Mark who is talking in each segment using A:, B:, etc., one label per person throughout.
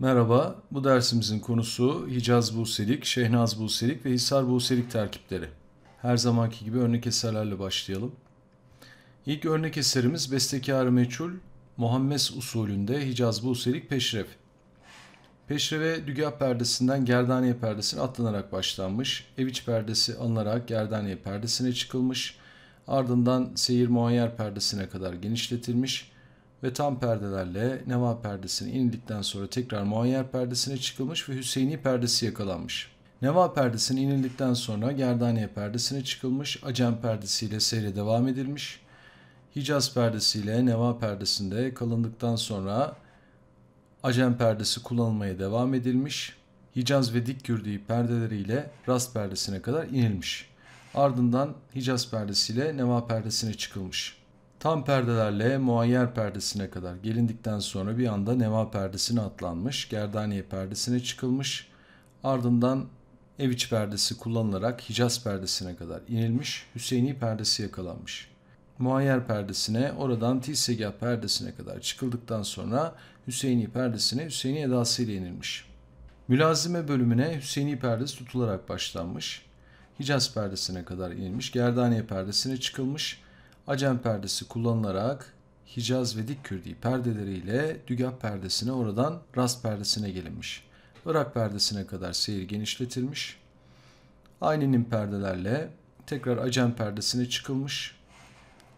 A: Merhaba, bu dersimizin konusu Hicaz Buselik, Şehnaz Buselik ve Hisar Buselik terkipleri. Her zamanki gibi örnek eserlerle başlayalım. İlk örnek eserimiz Bestekar-ı Meçhul, Muhammes usulünde Hicaz Buselik Peşref. Peşreve dügah perdesinden gerdaniye perdesine atlanarak başlanmış, eviç perdesi alınarak gerdaniye perdesine çıkılmış, ardından seyir muayyer perdesine kadar genişletilmiş ve tam perdelerle neva perdesine inildikten sonra tekrar muayyer perdesine çıkılmış ve Hüseyini perdesi yakalanmış. Neva perdesine inildikten sonra Gerdaniye perdesine çıkılmış, Acem perdesiyle seyre devam edilmiş. Hicaz perdesiyle Neva perdesinde kalındıktan sonra Acem perdesi kullanılmaya devam edilmiş. Hicaz ve dik gürdüğü perdeleriyle Rast perdesine kadar inilmiş. Ardından Hicaz perdesiyle Neva perdesine çıkılmış.'' Tam perdelerle muayyer perdesine kadar gelindikten sonra bir anda neva perdesine atlanmış, gerdaniye perdesine çıkılmış, ardından ev iç perdesi kullanılarak Hicaz perdesine kadar inilmiş, Hüseyini perdesi yakalanmış. Muayyer perdesine, oradan Tisegah perdesine kadar çıkıldıktan sonra Hüseyini perdesine Hüseyini edasıyla inilmiş. Mülazime bölümüne Hüseyini perdesi tutularak başlanmış, Hicaz perdesine kadar inilmiş, Gerdaniye perdesine çıkılmış, Acem perdesi kullanılarak Hicaz ve dikkürdi perdeleriyle Dügap perdesine oradan Rast perdesine gelinmiş. Irak perdesine kadar seyir genişletilmiş. Ayninin perdelerle tekrar Acem perdesine çıkılmış.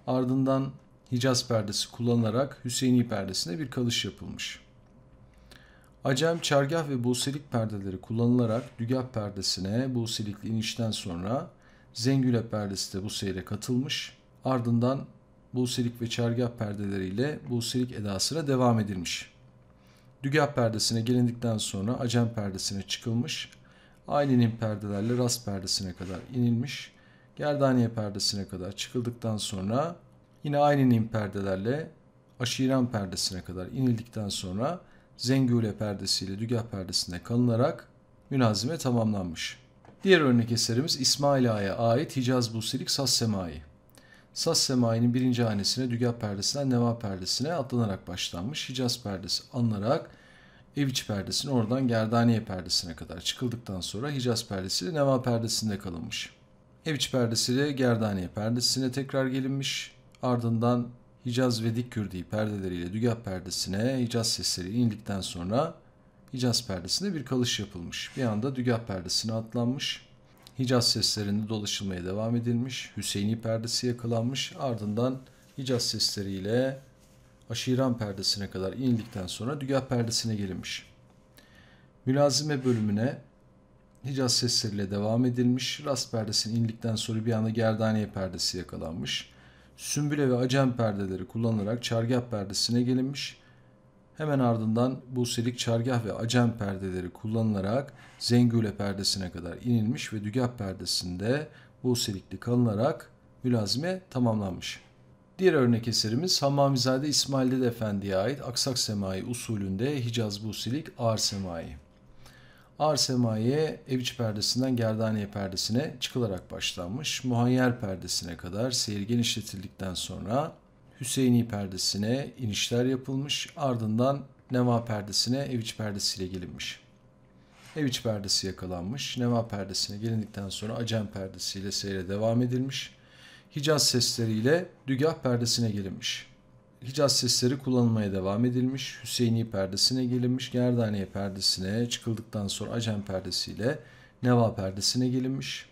A: Ardından Hicaz perdesi kullanılarak Hüseyini perdesine bir kalış yapılmış. Acem, çargah ve buselik perdeleri kullanılarak dügah perdesine buselikli inişten sonra Zengüle perdesi de bu seyre katılmış. Ardından bu silik ve çergah perdeleriyle bu silik edasına devam edilmiş. Dügah perdesine gelindikten sonra acem perdesine çıkılmış. Ailenin perdelerle rast perdesine kadar inilmiş. Gerdaniye perdesine kadar çıkıldıktan sonra yine ailenin perdelerle aşiran perdesine kadar inildikten sonra zengüle perdesiyle dügah perdesine kalınarak münazime tamamlanmış. Diğer örnek eserimiz İsmail Ağa'ya ait Hicaz Busilik Saz Semai. Sas Semai'nin birinci hanesine Dügah perdesinden Neva perdesine atlanarak başlanmış. Hicaz perdesi alınarak Eviç perdesine oradan Gerdaniye perdesine kadar çıkıldıktan sonra Hicaz perdesi Neva perdesinde kalınmış. Eviç perdesi de Gerdaniye perdesine tekrar gelinmiş. Ardından Hicaz ve Dik perdeleriyle Dügah perdesine Hicaz sesleri inildikten sonra Hicaz perdesinde bir kalış yapılmış. Bir anda Dügah perdesine atlanmış. Hicaz seslerinde dolaşılmaya devam edilmiş. Hüseyin'i perdesi yakalanmış. Ardından Hicaz sesleriyle Aşiran perdesine kadar inildikten sonra Dügah perdesine gelinmiş Mülazime bölümüne Hicaz sesleriyle devam edilmiş. Rast perdesine indikten sonra bir anda Gerdaniye perdesi yakalanmış. Sümbüle ve Acem perdeleri kullanılarak Çargah perdesine gelinmiş. Hemen ardından bu selik çargah ve acem perdeleri kullanılarak zengüle perdesine kadar inilmiş ve dügah perdesinde bu selikli kalınarak mülazime tamamlanmış. Diğer örnek eserimiz Hammamizade İsmail Dede Efendi'ye ait Aksak Semai usulünde Hicaz Busilik Ağır Semai. Ağır Semai'ye Eviç perdesinden Gerdaniye perdesine çıkılarak başlanmış. Muhayyer perdesine kadar seyir genişletildikten sonra Hüseyini perdesine inişler yapılmış ardından Neva perdesine Eviç perdesiyle gelinmiş. Eviç perdesi yakalanmış. Neva perdesine gelindikten sonra Acem perdesiyle seyre devam edilmiş. Hicaz sesleriyle Dügah perdesine gelinmiş. Hicaz sesleri kullanılmaya devam edilmiş. Hüseyini perdesine gelinmiş. Gerdaniye perdesine çıkıldıktan sonra Acem perdesiyle Neva perdesine gelinmiş.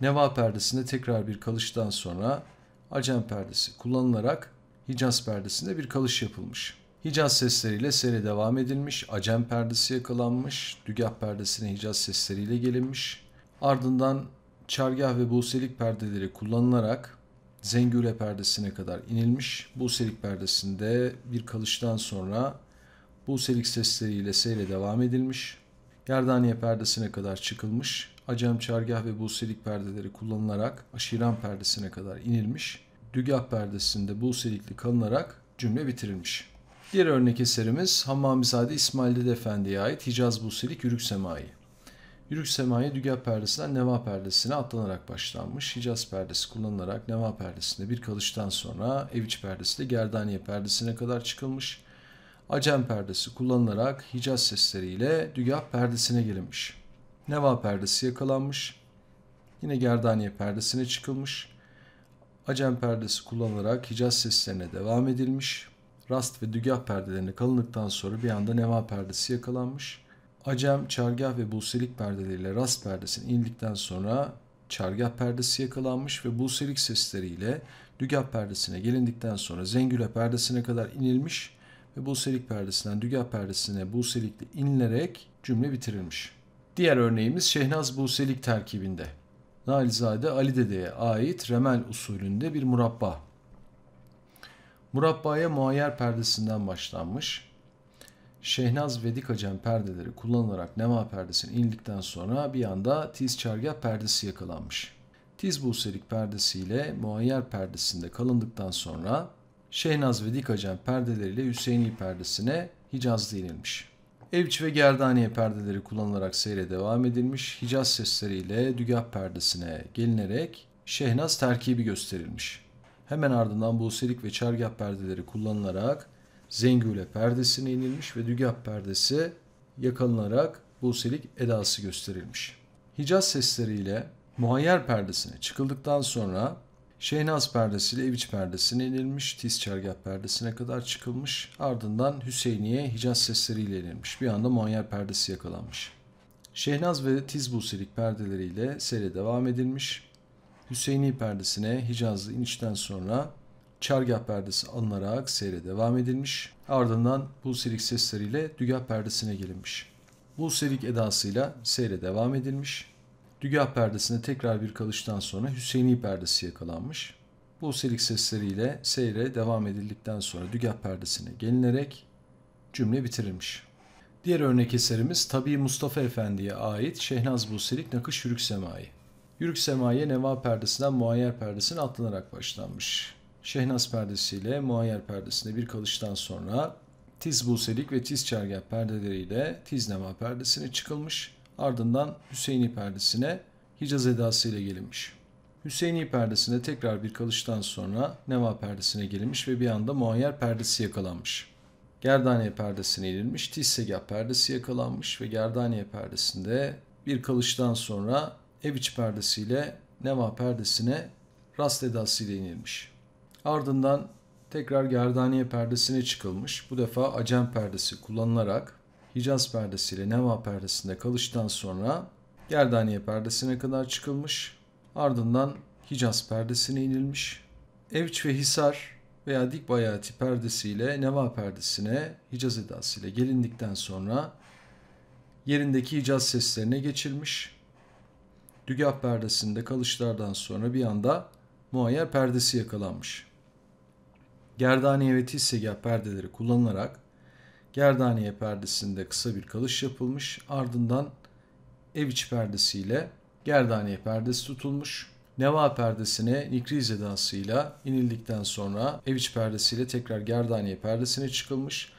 A: Neva perdesinde tekrar bir kalıştan sonra Acem perdesi kullanılarak Hicaz perdesinde bir kalış yapılmış. Hicaz sesleriyle seyre devam edilmiş, Acem perdesi yakalanmış, Dügah perdesine Hicaz sesleriyle gelinmiş. Ardından Çargah ve Buselik perdeleri kullanılarak Zengüle perdesine kadar inilmiş. Buselik perdesinde bir kalıştan sonra Buselik sesleriyle seyre devam edilmiş. Yerdaniye perdesine kadar çıkılmış. Acem, Çargah ve Buselik perdeleri kullanılarak Aşiran perdesine kadar inilmiş dügah perdesinde Buselikli kalınarak cümle bitirilmiş. Diğer örnek eserimiz Hammamizade İsmail Dede Efendi'ye ait Hicaz Buselik Yürük Semai. Yürük Semai dügah perdesinden neva perdesine atlanarak başlanmış. Hicaz perdesi kullanılarak neva perdesinde bir kalıştan sonra eviç perdesi de gerdaniye perdesine kadar çıkılmış. Acem perdesi kullanılarak Hicaz sesleriyle dügah perdesine girilmiş. Neva perdesi yakalanmış. Yine gerdaniye perdesine çıkılmış acem perdesi kullanılarak Hicaz seslerine devam edilmiş. Rast ve dügah perdelerine kalındıktan sonra bir anda neva perdesi yakalanmış. Acem, çargah ve bulselik perdeleriyle rast perdesine indikten sonra çargah perdesi yakalanmış ve bulselik sesleriyle dügah perdesine gelindikten sonra zengüle perdesine kadar inilmiş ve bulselik perdesinden dügah perdesine bulselikle inilerek cümle bitirilmiş. Diğer örneğimiz Şehnaz Buselik terkibinde. Nalizade Ali Dede'ye ait remel usulünde bir murabba. Murabbaya muayyer perdesinden başlanmış. Şehnaz ve dikacen perdeleri kullanılarak nema perdesini indikten sonra bir anda tiz çargah perdesi yakalanmış. Tiz buselik perdesiyle muayyer perdesinde kalındıktan sonra Şehnaz ve dikacen perdeleriyle Hüseyin'i perdesine Hicaz denilmiş. Evç ve Gerdaniye perdeleri kullanılarak seyre devam edilmiş, Hicaz sesleriyle Dügah perdesine gelinerek Şehnaz terkibi gösterilmiş. Hemen ardından Buselik ve Çargah perdeleri kullanılarak Zengüle perdesine inilmiş ve Dügah perdesi yakalanarak Buselik edası gösterilmiş. Hicaz sesleriyle Muhayyer perdesine çıkıldıktan sonra Şehnaz perdesi ile iç perdesine inilmiş, tiz çergah perdesine kadar çıkılmış, ardından Hüseyiniye Hicaz sesleriyle inilmiş. Bir anda Monyer perdesi yakalanmış. Şehnaz ve tiz buselik perdeleriyle seyre devam edilmiş. Hüseyini perdesine Hicazlı inişten sonra çergah perdesi alınarak seyre devam edilmiş. Ardından buselik sesleriyle dügah perdesine gelinmiş. Buselik edasıyla seyre devam edilmiş. Dügah perdesine tekrar bir kalıştan sonra Hüseyin'i perdesi yakalanmış. Bu selik sesleriyle seyre devam edildikten sonra dügah perdesine gelinerek cümle bitirilmiş. Diğer örnek eserimiz Tabi Mustafa Efendi'ye ait Şehnaz Buselik Nakış Yürük Semai. Yürük Semai'ye Neva perdesinden Muayyer perdesine atlanarak başlanmış. Şehnaz perdesiyle Muayyer perdesinde bir kalıştan sonra Tiz Buselik ve Tiz Çergah perdeleriyle Tiz Neva perdesine çıkılmış. Ardından Hüseyin'i perdesine Hicaz edasıyla gelinmiş. Hüseyin'i perdesine tekrar bir kalıştan sonra Neva perdesine gelinmiş ve bir anda Muayyer perdesi yakalanmış. Gerdaniye perdesine inilmiş, Tissegah perdesi yakalanmış ve Gerdaniye perdesinde bir kalıştan sonra Eviç perdesiyle Neva perdesine rast edasıyla inilmiş. Ardından tekrar Gerdaniye perdesine çıkılmış. Bu defa Acem perdesi kullanılarak Hicaz perdesiyle Neva perdesinde kalıştan sonra Gerdaniye perdesine kadar çıkılmış. Ardından Hicaz perdesine inilmiş. Evç ve Hisar veya Dik Bayati perdesiyle Neva perdesine Hicaz edasıyla gelindikten sonra yerindeki Hicaz seslerine geçilmiş. Dügah perdesinde kalışlardan sonra bir anda muayyer perdesi yakalanmış. Gerdaniye ve Tissegah perdeleri kullanılarak Gerdaniye perdesinde kısa bir kalış yapılmış. Ardından ev iç perdesiyle Gerdaniye perdesi tutulmuş. Neva perdesine nikriz edasıyla inildikten sonra ev iç perdesiyle tekrar Gerdaniye perdesine çıkılmış.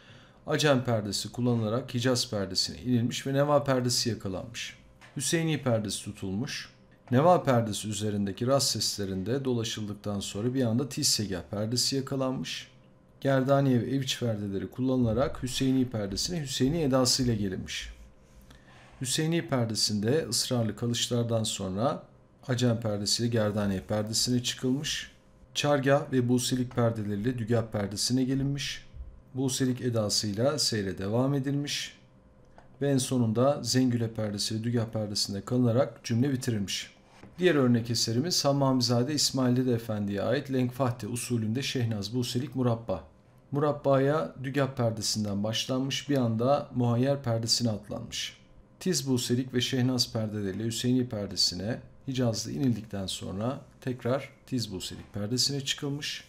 A: Acem perdesi kullanılarak Hicaz perdesine inilmiş ve Neva perdesi yakalanmış. Hüseyini perdesi tutulmuş. Neva perdesi üzerindeki rast seslerinde dolaşıldıktan sonra bir anda Tissegah perdesi yakalanmış. Gerdaniye ve Eviç perdeleri kullanılarak Hüseyini perdesine Hüseyini edasıyla gelinmiş. Hüseyini perdesinde ısrarlı kalışlardan sonra Acem perdesiyle Gerdaniye perdesine çıkılmış. Çargah ve Buselik perdeleriyle Dügah perdesine gelinmiş. Buselik edasıyla seyre devam edilmiş. Ve en sonunda Zengüle perdesi ve Dügah perdesinde kalınarak cümle bitirilmiş. Diğer örnek eserimiz Hammamizade İsmail Dede Efendi'ye ait Lenkfahte usulünde Şehnaz Buselik Murabba Murabbaya dügah perdesinden başlanmış bir anda muhayyer perdesine atlanmış. Tiz Buselik ve Şehnaz perdeleriyle Hüseyini perdesine Hicaz'da inildikten sonra tekrar Tiz Buselik perdesine çıkılmış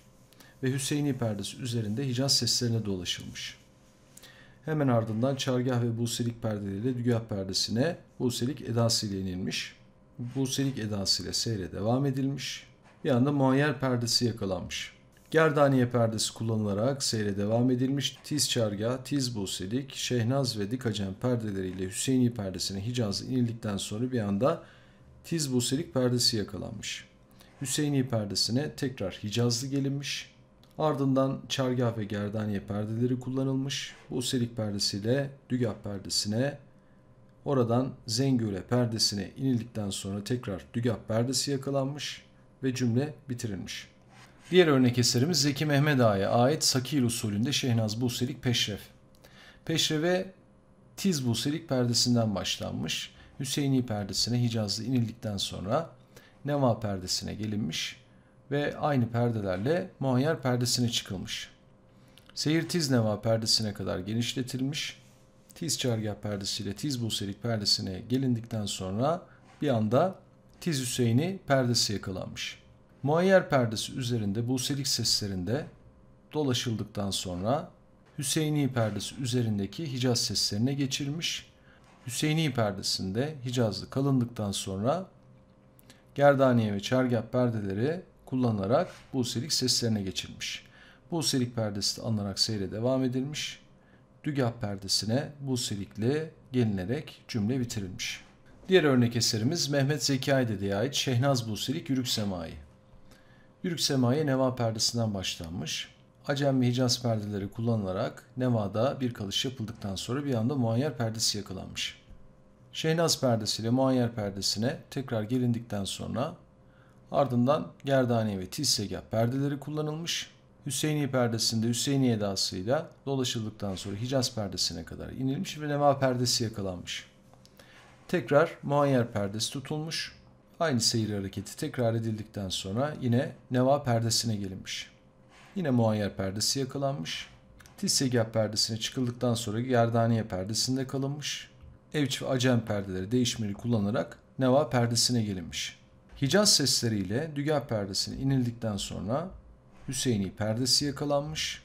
A: ve Hüseyini perdesi üzerinde Hicaz seslerine dolaşılmış. Hemen ardından Çargah ve Buselik perdeleriyle Dügah perdesine Buselik edasıyla inilmiş. Buselik edasıyla seyre devam edilmiş. Bir anda muayyer perdesi yakalanmış. Gerdaniye perdesi kullanılarak seyre devam edilmiş. Tiz Çarga, Tiz Busedik, Şehnaz ve Dikacen perdeleriyle Hüseyini perdesine Hicaz'a inildikten sonra bir anda Tiz Busedik perdesi yakalanmış. Hüseyini perdesine tekrar Hicazlı gelinmiş. Ardından çargah ve gerdaniye perdeleri kullanılmış. Buselik perdesiyle dügah perdesine oradan Zengöre perdesine inildikten sonra tekrar dügah perdesi yakalanmış ve cümle bitirilmiş. Diğer örnek eserimiz Zeki Mehmet Ağa'ya ait Sakir usulünde Şehnaz Buselik Peşref. Peşreve Tiz Buselik perdesinden başlanmış. Hüseyini perdesine Hicazlı inildikten sonra Neva perdesine gelinmiş ve aynı perdelerle Muayyer perdesine çıkılmış. Seyir Tiz Neva perdesine kadar genişletilmiş. Tiz Çargah perdesiyle Tiz Buselik perdesine gelindikten sonra bir anda Tiz Hüseyin'i perdesi yakalanmış.'' Muayyer perdesi üzerinde Buselik seslerinde dolaşıldıktan sonra Hüseyini perdesi üzerindeki Hicaz seslerine geçirmiş Hüseyini perdesinde Hicazlı kalındıktan sonra Gerdaniye ve Çergah perdeleri kullanarak Buselik seslerine geçirmiş Buselik perdesi de alınarak seyre devam edilmiş. Dügah perdesine Buselik'le gelinerek cümle bitirilmiş. Diğer örnek eserimiz Mehmet Zeki Aydede'ye ait Şehnaz Buselik Yürük Semai. Yürük semaya neva perdesinden başlanmış. Acem ve Hicaz perdeleri kullanılarak nevada bir kalış yapıldıktan sonra bir anda muayyer perdesi yakalanmış. Şehnaz perdesi ile muayyer perdesine tekrar gelindikten sonra ardından Gerdaniye ve Tissegah perdeleri kullanılmış. Hüseyni perdesinde Hüseyni edasıyla dolaşıldıktan sonra Hicaz perdesine kadar inilmiş ve neva perdesi yakalanmış. Tekrar muayyer perdesi tutulmuş Aynı seyir hareketi tekrar edildikten sonra yine neva perdesine gelinmiş. Yine muayyer perdesi yakalanmış. Tilsegah perdesine çıkıldıktan sonra gerdaniye perdesinde kalınmış. Evç ve acem perdeleri değişmeli kullanarak neva perdesine gelinmiş. Hicaz sesleriyle dügah perdesine inildikten sonra Hüseyini perdesi yakalanmış.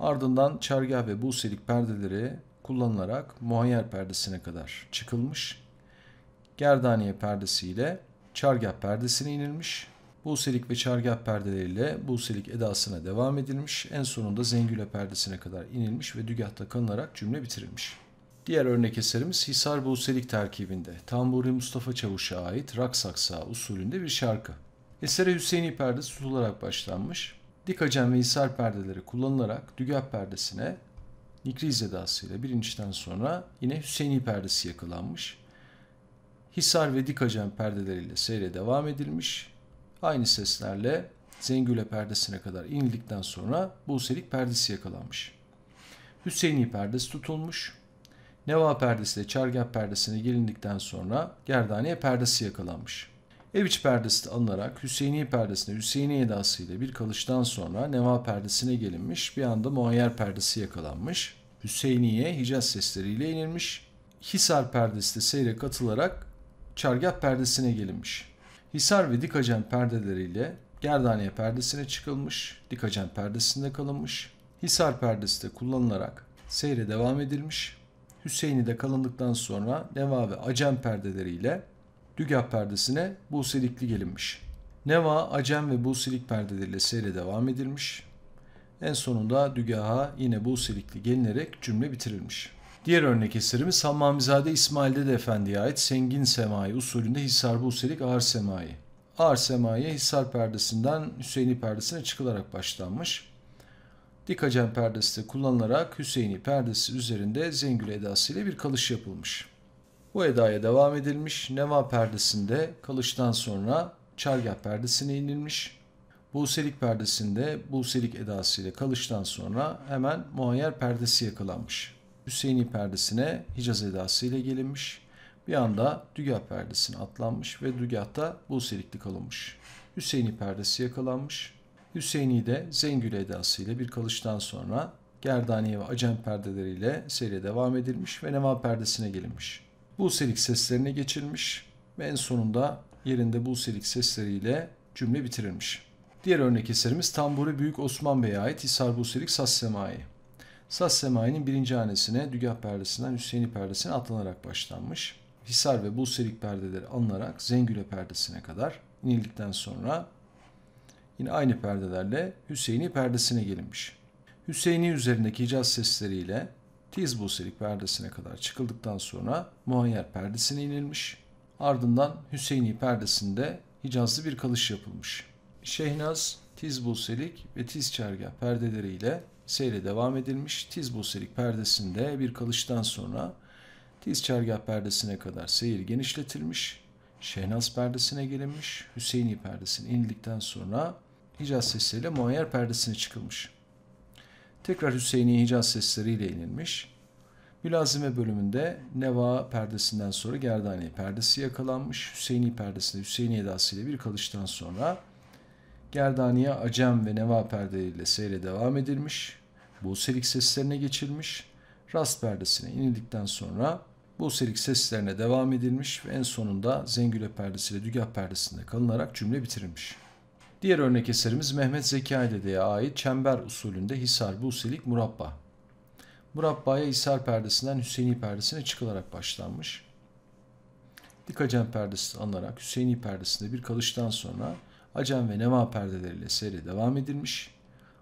A: Ardından çargah ve buselik perdeleri kullanılarak muayyer perdesine kadar çıkılmış. Gerdaniye perdesiyle ile çargah perdesine inilmiş. Buselik ve çargah perdeleriyle Buselik edasına devam edilmiş. En sonunda Zengüle perdesine kadar inilmiş ve dügahta kalınarak cümle bitirilmiş. Diğer örnek eserimiz Hisar Buselik terkibinde Tamburi Mustafa Çavuş'a ait Raksaksa usulünde bir şarkı. Esere Hüseyin perdesi tutularak başlanmış. Dikacem ve Hisar perdeleri kullanılarak dügah perdesine Nikriz edasıyla birinciden sonra yine Hüseyin perdesi yakalanmış. Hisar ve Dikacen perdeleriyle seyre devam edilmiş. Aynı seslerle Zengüle perdesine kadar inildikten sonra Buselik perdesi yakalanmış. Hüseyini perdesi tutulmuş. Neva perdesi ile Çergen perdesine gelindikten sonra Gerdaniye perdesi yakalanmış. Eviç perdesi de alınarak Hüseyini perdesine Hüseyini edasıyla bir kalıştan sonra Neva perdesine gelinmiş bir anda Muayyer perdesi yakalanmış. Hüseyini'ye Hicaz sesleriyle inilmiş. Hisar perdesi de seyre katılarak çargah perdesine gelinmiş. Hisar ve dikacen perdeleriyle Gerdaniye perdesine çıkılmış, dikacen perdesinde kalınmış, Hisar perdesi de kullanılarak seyre devam edilmiş. Hüseyin'i de kalındıktan sonra Neva ve Acem perdeleriyle Dügah perdesine Buselikli gelinmiş. Neva, Acem ve Buselik perdeleriyle seyre devam edilmiş. En sonunda Dügah'a yine Buselikli gelinerek cümle bitirilmiş.'' Diğer örnek eserimiz Salmamizade İsmail Dede Efendi'ye ait Sengin Semai usulünde Hisar Buselik Ağır Semai. Ağır Semai Hisar perdesinden Hüseyin'i perdesine çıkılarak başlanmış. Dikacem perdesi de kullanılarak Hüseyin'i perdesi üzerinde zengül edasıyla bir kalış yapılmış. Bu edaya devam edilmiş. Neva perdesinde kalıştan sonra çargah perdesine inilmiş. Buselik perdesinde Buselik edasıyla kalıştan sonra hemen muayyer perdesi yakalanmış. Hüseyini perdesine Hicaz edası ile gelinmiş. Bir anda Dügah perdesine atlanmış ve Dügah'ta Buseliklik alınmış. Hüseyini perdesi yakalanmış. Hüseyini de Zengül edası ile bir kalıştan sonra Gerdaniye ve Acem perdeleriyle seriye devam edilmiş ve Neva perdesine gelinmiş. Buselik seslerine geçilmiş ve en sonunda yerinde Buselik sesleriyle cümle bitirilmiş. Diğer örnek eserimiz Tamburi Büyük Osman Bey'e ait Hisar Buselik Sas Sas Semai'nin birinci hanesine Dügah perdesinden Hüseyin'i perdesine atlanarak başlanmış. Hisar ve Bulserik perdeleri alınarak Zengüle perdesine kadar inildikten sonra yine aynı perdelerle Hüseyin'i perdesine gelinmiş. Hüseyin'i üzerindeki icaz sesleriyle Tiz Bulserik perdesine kadar çıkıldıktan sonra Muhayyer perdesine inilmiş. Ardından Hüseyin'i perdesinde Hicazlı bir kalış yapılmış. Şehnaz, Tiz Bulselik ve Tiz Çergah perdeleriyle seyle devam edilmiş. Tiz boselik perdesinde bir kalıştan sonra tiz çergah perdesine kadar seyir genişletilmiş. Şehnaz perdesine gelinmiş. Hüseyini perdesine inildikten sonra Hicaz sesleriyle Muayyer perdesine çıkılmış. Tekrar Hüseyini Hicaz sesleriyle inilmiş. Mülazime bölümünde Neva perdesinden sonra Gerdaniye perdesi yakalanmış. Hüseyini perdesinde Hüseyini edasıyla bir kalıştan sonra Gerdaniye Acem ve Neva perdeleriyle seyre devam edilmiş. Buselik seslerine geçilmiş. Rast perdesine inildikten sonra Buselik seslerine devam edilmiş ve en sonunda Zengüle perdesi ile Dügah perdesinde kalınarak cümle bitirilmiş. Diğer örnek eserimiz Mehmet Zeki Aydede'ye ait çember usulünde Hisar Buselik Murabba. Murabba'ya Hisar perdesinden Hüseyini perdesine çıkılarak başlanmış. Dikacem perdesi alınarak Hüseyini perdesinde bir kalıştan sonra Acem ve Neva perdeleriyle seyre devam edilmiş.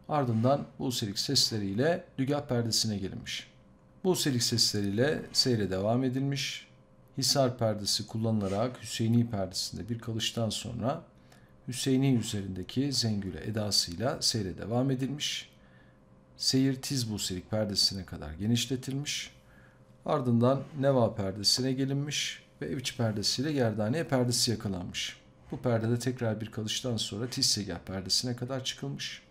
A: Ardından Buselik sesleriyle Dügah perdesine gelinmiş. Buselik sesleriyle seyre devam edilmiş. Hisar perdesi kullanılarak Hüseyini perdesinde bir kalıştan sonra Hüseyini üzerindeki zengüle edasıyla seyre devam edilmiş. Seyir tiz Buselik perdesine kadar genişletilmiş. Ardından Neva perdesine gelinmiş ve Evç perdesiyle Gerdaniye perdesi yakalanmış.'' Bu perdede tekrar bir kalıştan sonra tissegah perdesine kadar çıkılmış.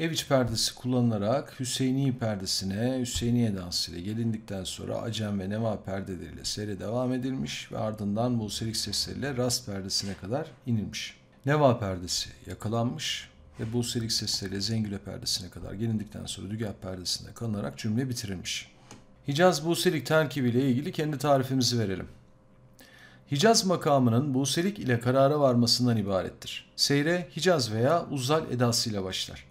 A: Ev iç perdesi kullanılarak Hüseyini perdesine, Hüseyniye dansıyla gelindikten sonra Acem ve Neva perdeleriyle seyre devam edilmiş ve ardından Buselik sesleriyle Rast perdesine kadar inilmiş. Neva perdesi yakalanmış ve Buselik sesleriyle Zengüle perdesine kadar gelindikten sonra Dügah perdesinde kalınarak cümle bitirilmiş. Hicaz Buselik terkibiyle ilgili kendi tarifimizi verelim. Hicaz makamının Buselik ile karara varmasından ibarettir. Seyre Hicaz veya uzal edasıyla başlar.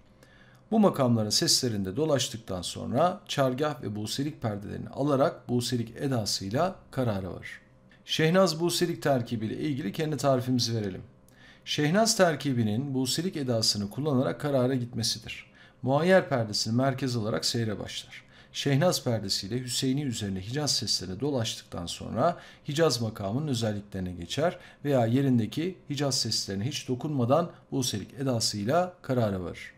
A: Bu makamların seslerinde dolaştıktan sonra çargah ve Buselik perdelerini alarak Buselik edasıyla karara varır. Şehnaz Buselik terkibi ile ilgili kendi tarifimizi verelim. Şehnaz terkibinin Buselik edasını kullanarak karara gitmesidir. Muayyer perdesini merkez olarak seyre başlar. Şehnaz perdesiyle Hüseyin'i üzerine Hicaz seslerine dolaştıktan sonra Hicaz makamının özelliklerine geçer veya yerindeki Hicaz seslerine hiç dokunmadan Buselik edasıyla karara varır.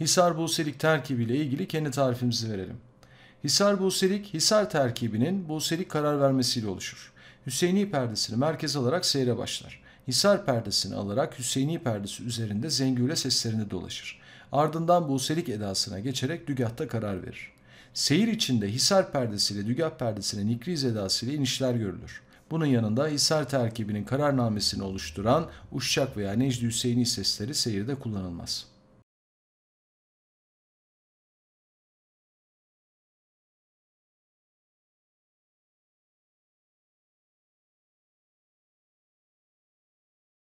A: Hisar Buselik terkibiyle ilgili kendi tarifimizi verelim. Hisar Buselik, Hisar terkibinin Buselik karar vermesiyle oluşur. Hüseyini perdesini merkez alarak seyre başlar. Hisar perdesini alarak Hüseyini perdesi üzerinde zengüle seslerini dolaşır. Ardından Buselik edasına geçerek dügahta karar verir. Seyir içinde Hisar perdesiyle Dügah perdesine Nikriz edasıyla inişler görülür. Bunun yanında Hisar terkibinin kararnamesini oluşturan Uşçak veya Necdi Hüseyin'i sesleri seyirde kullanılmaz.''